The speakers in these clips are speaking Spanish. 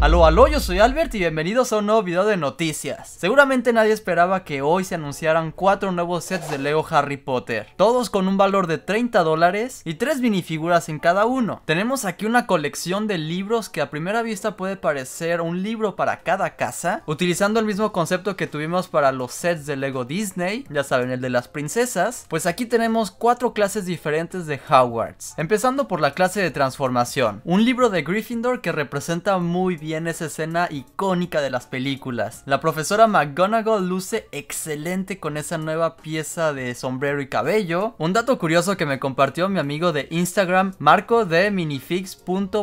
Aló, aló, yo soy Albert y bienvenidos a un nuevo video de noticias. Seguramente nadie esperaba que hoy se anunciaran cuatro nuevos sets de Lego Harry Potter, todos con un valor de 30 dólares y 3 minifiguras en cada uno. Tenemos aquí una colección de libros que a primera vista puede parecer un libro para cada casa, utilizando el mismo concepto que tuvimos para los sets de Lego Disney, ya saben, el de las princesas, pues aquí tenemos cuatro clases diferentes de Howards, empezando por la clase de transformación, un libro de Gryffindor que representa muy bien ...en esa escena icónica de las películas. La profesora McGonagall luce excelente con esa nueva pieza de sombrero y cabello. Un dato curioso que me compartió mi amigo de Instagram, Marco de minifix.psd,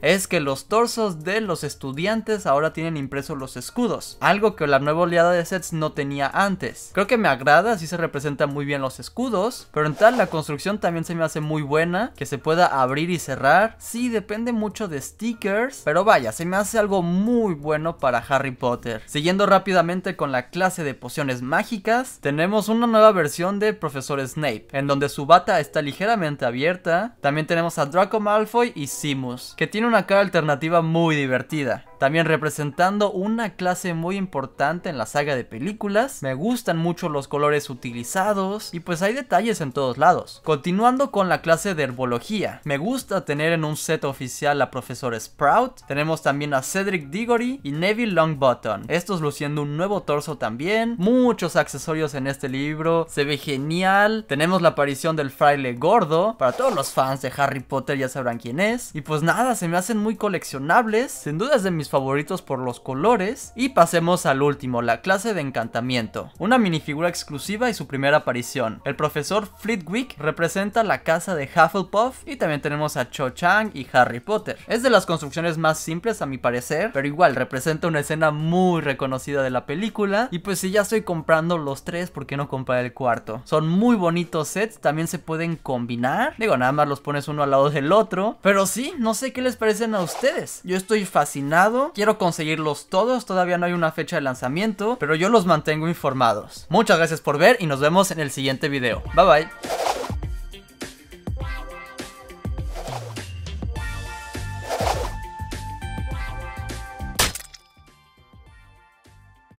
es que los torsos de los estudiantes ahora tienen impresos los escudos, algo que la nueva oleada de sets no tenía antes. Creo que me agrada, así se representan muy bien los escudos, pero en tal la construcción también se me hace muy buena, que se pueda abrir y cerrar. Sí, depende mucho de stickers, pero vaya, se me hace algo muy bueno para Harry Potter. Siguiendo rápidamente con la clase de pociones mágicas, tenemos una nueva versión de Profesor Snape, en donde su bata está ligeramente abierta. También tenemos a Draco Malfoy y Simus, que tiene una cara alternativa muy divertida también representando una clase muy importante en la saga de películas. Me gustan mucho los colores utilizados y pues hay detalles en todos lados. Continuando con la clase de herbología, me gusta tener en un set oficial a Profesor Sprout, tenemos también a Cedric Diggory y Neville Longbottom, estos luciendo un nuevo torso también, muchos accesorios en este libro, se ve genial, tenemos la aparición del fraile gordo, para todos los fans de Harry Potter ya sabrán quién es, y pues nada, se me hacen muy coleccionables, sin dudas de mis favoritos por los colores. Y pasemos al último, la clase de encantamiento. Una minifigura exclusiva y su primera aparición. El profesor Flitwick representa la casa de Hufflepuff y también tenemos a Cho Chang y Harry Potter. Es de las construcciones más simples a mi parecer, pero igual representa una escena muy reconocida de la película. Y pues si ya estoy comprando los tres, ¿por qué no comprar el cuarto? Son muy bonitos sets, también se pueden combinar. Digo, nada más los pones uno al lado del otro. Pero sí, no sé qué les parecen a ustedes. Yo estoy fascinado Quiero conseguirlos todos, todavía no hay una fecha de lanzamiento, pero yo los mantengo informados. Muchas gracias por ver y nos vemos en el siguiente video. Bye bye.